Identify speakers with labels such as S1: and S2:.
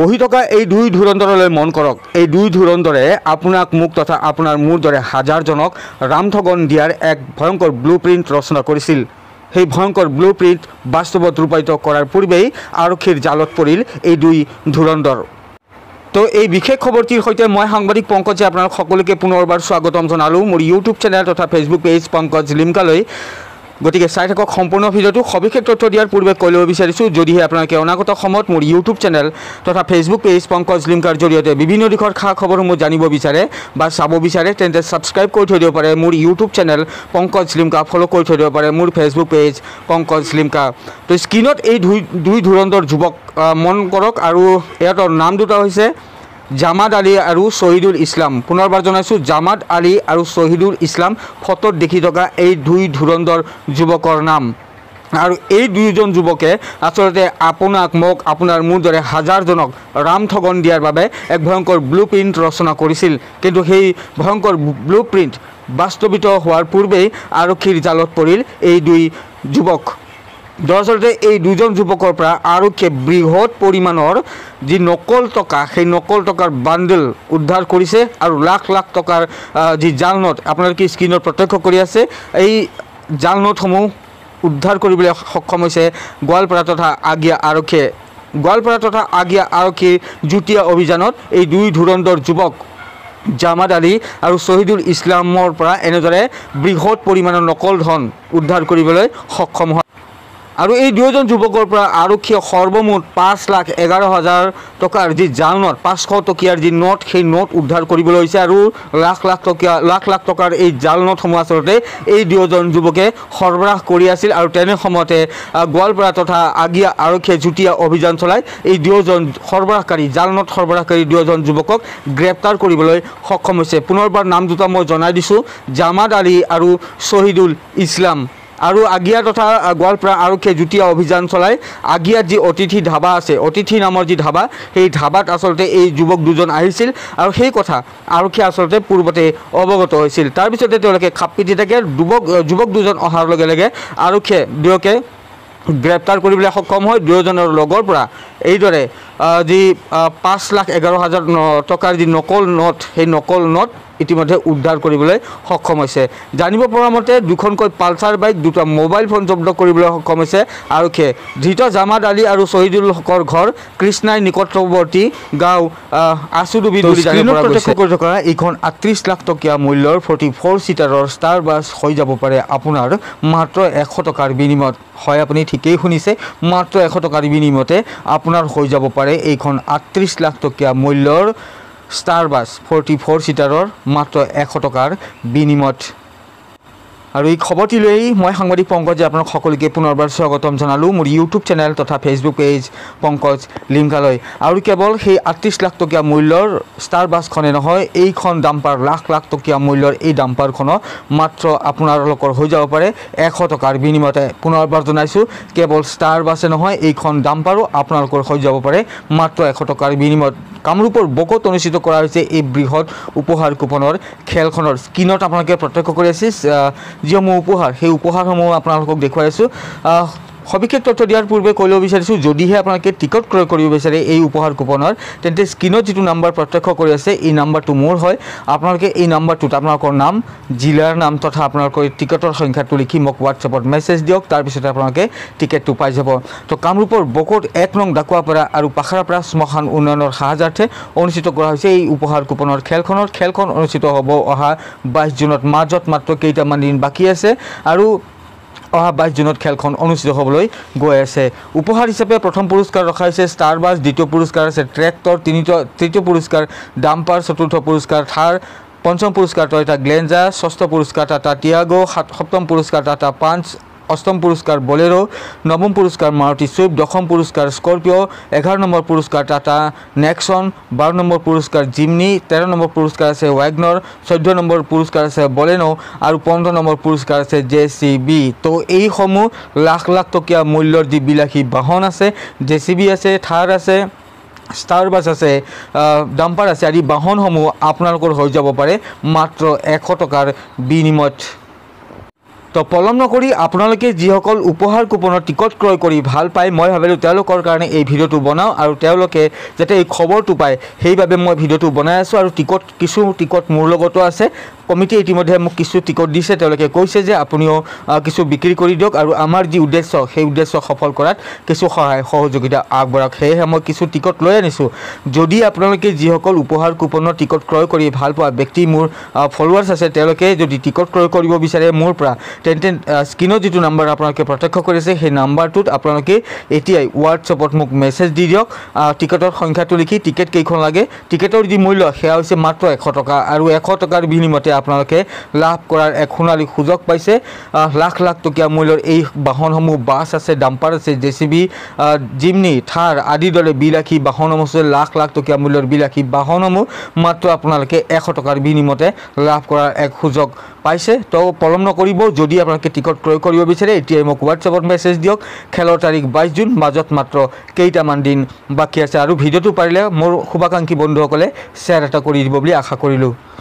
S1: বহি থকা এই দুই ধুৰন্দৰলৈ মন কৰক এই দুই ধুৰন্দৰে আপোনাক মোক তথা আপোনাৰ মোৰ দৰে হাজাৰজনক ৰামঠগন দিয়াৰ এক ভয়ংকৰ ব্লু প্ৰিণ্ট ৰচনা কৰিছিল সেই ভয়ংকৰ ব্লু প্ৰিণ্ট বাস্তৱত ৰূপায়িত কৰাৰ পূৰ্বেই আৰক্ষীৰ জালত পৰিল এই দুই ধুৰন্দৰ তো এই বিশেষ খবৰটিৰ সৈতে মই সাংবাদিক পংকজে আপোনাৰ সকলোকে পুনৰবাৰ স্বাগতম জনালোঁ মোৰ ইউটিউব চেনেল তথা ফেচবুক পেজ পংকজ লিমকালৈ গতিকে চাই থাকক সম্পূৰ্ণ ভিডিঅ'টো সবিশেষ তথ্য দিয়াৰ পূৰ্বে কৈ ল'ব বিচাৰিছোঁ যদিহে আপোনালোকে অনাগত সময়ত মোৰ ইউটিউব চেনেল তথা ফেচবুক পেজ পংকজ লিংকাৰ জৰিয়তে বিভিন্ন দিশৰ খা খবৰসমূহ জানিব বিচাৰে বা চাব বিচাৰে তেন্তে ছাবস্ক্ৰাইব কৰি থৈ দিব পাৰে মোৰ YouTube channel Pankaj Limca follow' কৰি থৈ দিব পাৰে মোৰ ফেচবুক পেজ পংকজ লিমকা তো স্ক্ৰীণত এই দুই দুই ধুৰন্ধৰ যুৱক মন কৰক আৰু ইহঁতৰ নাম দুটা হৈছে জামাত আলী আৰু শ্বহীদুল ইছলাম পুনৰবাৰ জনাইছোঁ জামাত আলী আৰু শ্বহীদুল ইছলাম ফটোত দেখি থকা এই দুই ধুৰন্ধৰ যুৱকৰ নাম আৰু এই দুয়োজন যুৱকে আচলতে আপোনাক মোক আপোনাৰ মোৰ দৰে হাজাৰজনক ৰাম ঠগন দিয়াৰ বাবে এক ভয়ংকৰ ব্লু প্ৰিণ্ট ৰচনা কৰিছিল কিন্তু সেই ভয়ংকৰ ব্লু প্ৰিণ্ট বাস্তৱিত হোৱাৰ পূৰ্বেই আৰক্ষীৰ জালত পৰিল এই দুই যুৱক দৰাচলতে এই দুজন যুৱকৰ পৰা আৰক্ষীয়ে বৃহৎ পৰিমাণৰ যি নকল টকা সেই নকল টকাৰ বান্দেল উদ্ধাৰ কৰিছে আৰু লাখ লাখ টকাৰ যি জাল নোট আপোনালোকে স্ক্ৰীণত প্ৰত্যক্ষ কৰি আছে এই জাল নোটসমূহ উদ্ধাৰ কৰিবলৈ সক্ষম হৈছে গোৱালপাৰা তথা আগিয়া আৰক্ষীয়ে গোৱালপাৰা তথা আগিয়া আৰক্ষীৰ যুটীয়া অভিযানত এই দুই ধুৰন্দৰ যুৱক জামাদ আলী আৰু শ্বহীদুল ইছলামৰ পৰা এনেদৰে বৃহৎ পৰিমাণৰ নকল ধন উদ্ধাৰ কৰিবলৈ সক্ষম হয় আৰু এই দুয়োজন যুৱকৰ পৰা আৰক্ষীয়ে সৰ্বমুঠ পাঁচ লাখ এঘাৰ হাজাৰ টকাৰ যি জাল নোট পাঁচশ টকীয়াৰ যি নোট সেই নোট উদ্ধাৰ কৰিবলৈ হৈছে আৰু লাখ লাখ টকীয়া লাখ লাখ টকাৰ এই জাল নোটসমূহ আচলতে এই দুয়োজন যুৱকে সৰবৰাহ কৰি আছিল আৰু তেনে সময়তে গোৱালপাৰা তথা আগিয়া আৰক্ষীয়ে যুটীয়া অভিযান চলাই এই দুয়োজন সৰবৰাহকাৰী জাল নট সৰবৰাহকাৰী দুয়োজন যুৱকক গ্ৰেপ্তাৰ কৰিবলৈ সক্ষম হৈছে পুনৰবাৰ নাম দুটা মই জনাই দিছোঁ জামাদ আলী আৰু শ্বহীদুল ইছলাম আৰু আগিয়া তথা গোৱালপাৰা আৰক্ষীয়ে যুটীয়া অভিযান চলাই আগিয়াত যি অতিথি ধাবা আছে অতিথি নামৰ যি ধাবা সেই ধাবাত আচলতে এই যুৱক দুজন আহিছিল আৰু সেই কথা আৰক্ষীয়ে আচলতে পূৰ্বতে অৱগত হৈছিল তাৰপিছতে তেওঁলোকে খাপ পিটি থাকে যুৱক যুৱক দুজন অহাৰ লগে লগে আৰক্ষীয়ে দুয়োকে গ্ৰেপ্তাৰ কৰিবলৈ সক্ষম হয় দুয়োজনৰ লগৰ পৰা এইদৰে যি পাঁচ লাখ এঘাৰ হাজাৰ টকাৰ যি নকল নোট সেই নকল নট ইতিমধ্যে উদ্ধাৰ কৰিবলৈ সক্ষম হৈছে জানিব পৰা মতে দুখনকৈ পালচাৰ বাইক দুটা মোবাইল ফোন জব্দ কৰিবলৈ সক্ষম হৈছে আৰক্ষীয়ে ধৃত জামাদ আলী আৰু শ্বহীদুল হকৰ ঘৰ কৃষ্ণাই নিকটৱৰ্তী গাঁও আচুডুবি কৰি থকা এইখন আত্ৰিছ লাখ টকীয়া মূল্যৰ ফৰ্টি ফ'ৰ ছিটাৰৰ ষ্টাৰ বাছ হৈ যাব পাৰে আপোনাৰ মাত্ৰ এশ টকাৰ বিনিময়ত হয় আপুনি ঠিকেই শুনিছে মাত্ৰ এশ টকাৰ বিনিময়তে আপোনাৰ হৈ যাব পাৰে এইখন আত্ৰিছ লাখ টকীয়া মূল্যৰ ষ্টাৰ বাছ ফৰ্টি ফ'ৰ ছিটাৰৰ মাত্ৰ এশ টকাৰ বিনিময়ত আৰু এই খবৰটিলৈ মই সাংবাদিক পংকজে আপোনাক সকলোকে পুনৰবাৰ স্বাগতম জনালোঁ মোৰ ইউটিউব চেনেল তথা ফেচবুক পেজ পংকজ লিংকালৈ আৰু কেৱল সেই আঠত্ৰিছ লাখ টকীয়া মূল্যৰ ষ্টাৰ বাছখনে নহয় এইখন ডাম্পাৰ লাখ লাখ টকীয়া মূল্যৰ এই ডাম্পাৰখনক মাত্ৰ আপোনালোকৰ হৈ যাব পাৰে এশ টকাৰ বিনিময়তে পুনৰবাৰ জনাইছোঁ কেৱল ষ্টাৰ বাছে নহয় এইখন ডাম্পাৰো আপোনালোকৰ হৈ যাব পাৰে মাত্ৰ এশ টকাৰ বিনিময়ত কামৰূপৰ বকত অনুষ্ঠিত কৰা হৈছে এই বৃহৎ উপহাৰ কুপনৰ খেলখনৰ স্কিনত আপোনালোকে প্ৰত্যক্ষ কৰি আছে যিসমূহ উপহাৰ সেই উপহাৰসমূহ আপোনালোকক দেখুৱাইছোঁ সবিশেষ তথ্য দিয়ার পূর্বে কল বিচারিছো যদিহে আপনাদের টিকট ক্রয় করব বিচারে এই উপহার কুপনের তেনে স্ক্রিনত যদি নাম্বার প্রত্যক্ষ করে আছে এই নাম্বারটি মোর হয় আপনাদের এই নাম্বারট আপনার নাম জেলার নাম তথা আপনার টিকটর সংখ্যাটা লিখি মোক হোয়াটসঅ্যাপত মেসেজ দিয়ক তারপরে আপনাদের টিকেট পাই যাব তো কামরূপর বকট এক নং ডাকুয়াপাড়া আর পাখারাপাড়া শ্মশান উন্নয়নের সাহায্যার্থে অনুষ্ঠিত করা হয়েছে এই উপহার কুপনের খেলখনের খেলখন অনুষ্ঠিত হব অহা বাইশ জুনত মাজত মাত্র কেটামান দিন বাকি আছে আর অহা বাইছ জুনত খেলখন অনুষ্ঠিত হ'বলৈ গৈ আছে উপহাৰ হিচাপে প্ৰথম পুৰস্কাৰ ৰখা হৈছে ষ্টাৰ বাছ দ্বিতীয় পুৰস্কাৰ আছে ট্ৰেক্টৰ তিনি তৃতীয় পুৰস্কাৰ ডাম্পাৰ চতুৰ্থ পুৰস্কাৰ থাৰ পঞ্চম পুৰস্কাৰ টয়টা গ্লেঞ্জা ষষ্ঠ পুৰস্কাৰ টাটা টিয়াগ' সাত সপ্তম পুৰস্কাৰ টাটা পাঞ্চ অষ্টম পুরস্কার বলেরো নবম পুরস্কার মারুতি সুইফট দশম পুরস্কার স্কর্পিও এগারো নম্বর পুরস্কার টাটা নেক্সন বারো নম্বর পুরস্কার জিমনি তেরো নম্বর পুরস্কার আছে ওয়াগনর চৈধ নম্বর পুরস্কার আছে বলেনো আর পনেরো নম্বর পুরস্কার আছে জে সি বি তো এই সমূহ লাখ লাখ টকিয়া মূল্যর যে বিলাসী বাহন আছে জে সি বি আছে থার আছে ষ্টাৰ বাছ আছে ডাম্পাৰ আছে আদি বাহনসমূহ আপোনালোকৰ হৈ যাব পাৰে মাত্ৰ এশ টকাৰ বিনিময়ত তো পলম নকৰি আপোনালোকে যিসকল উপহাৰ কুপনৰ টিকট ক্ৰয় কৰি ভাল পায় মই ভাবিলোঁ তেওঁলোকৰ কাৰণে এই ভিডিঅ'টো বনাওঁ আৰু তেওঁলোকে যাতে এই খবৰটো পায় সেইবাবে মই ভিডিঅ'টো বনাই আছোঁ আৰু টিকট কিছু টিকট মোৰ লগতো আছে কমিটিয়ে ইতিমধ্যে মোক কিছু টিকট দিছে তেওঁলোকে কৈছে যে আপুনিও কিছু বিক্ৰী কৰি দিয়ক আৰু আমাৰ যি উদ্দেশ্য সেই উদ্দেশ্য সফল কৰাত কিছু সহায় সহযোগিতা আগবঢ়াওক সেয়েহে মই কিছু টিকট লৈ আনিছোঁ যদি আপোনালোকে যিসকল উপহাৰ কুপনৰ টিকট ক্ৰয় কৰি ভাল পোৱা ব্যক্তি মোৰ ফলোৱাৰ্ছ আছে তেওঁলোকে যদি টিকট ক্ৰয় কৰিব বিচাৰে মোৰ পৰা তেন্তে স্ক্ৰীনৰ যিটো নাম্বাৰ আপোনালোকে প্ৰত্যক্ষ কৰি আছে সেই নাম্বাৰটোত আপোনালোকে এতিয়াই হোৱাটছএপত মোক মেছেজ দি দিয়ক টিকটৰ সংখ্যাটো লিখি টিকেট কেইখন লাগে টিকেটৰ যি মূল্য সেয়া হৈছে মাত্ৰ এশ টকা আৰু এশ টকাৰ বিনিময়তে আপোনালোকে লাভ কৰাৰ এক সোণালী সুযোগ পাইছে লাখ লাখ টকীয়া মূল্যৰ এই বাহনসমূহ বাছ আছে ডাম্পাৰ আছে J C B Jimny Thar আদিৰ দৰে বিলাসী বাহনসমূহ লাখ লাখ টকীয়া মূল্যৰ বিলাসী বাহনসমূহ মাত্ৰ আপোনালোকে এশ টকাৰ বিনিময়তে লাভ কৰাৰ এক সুযোগ পাইছে তো পলম নকৰিব যদি আপোনালোকে টিকট ক্ৰয় কৰিব বিচাৰে এতিয়াই মোক হোয়াটসঅ্যাপ মেছেজ দিয়ক খেলৰ তাৰিখ বাইছ জুন মাজত মাত্ৰ কেইটামান দিন বাকী আছে আৰু ভিডিঅ'টো পাৰিলে মোৰ শুভাকাংক্ষী বন্ধুসকলে শ্বেয়াৰ এটা কৰি দিব বুলি আশা কৰিলোঁ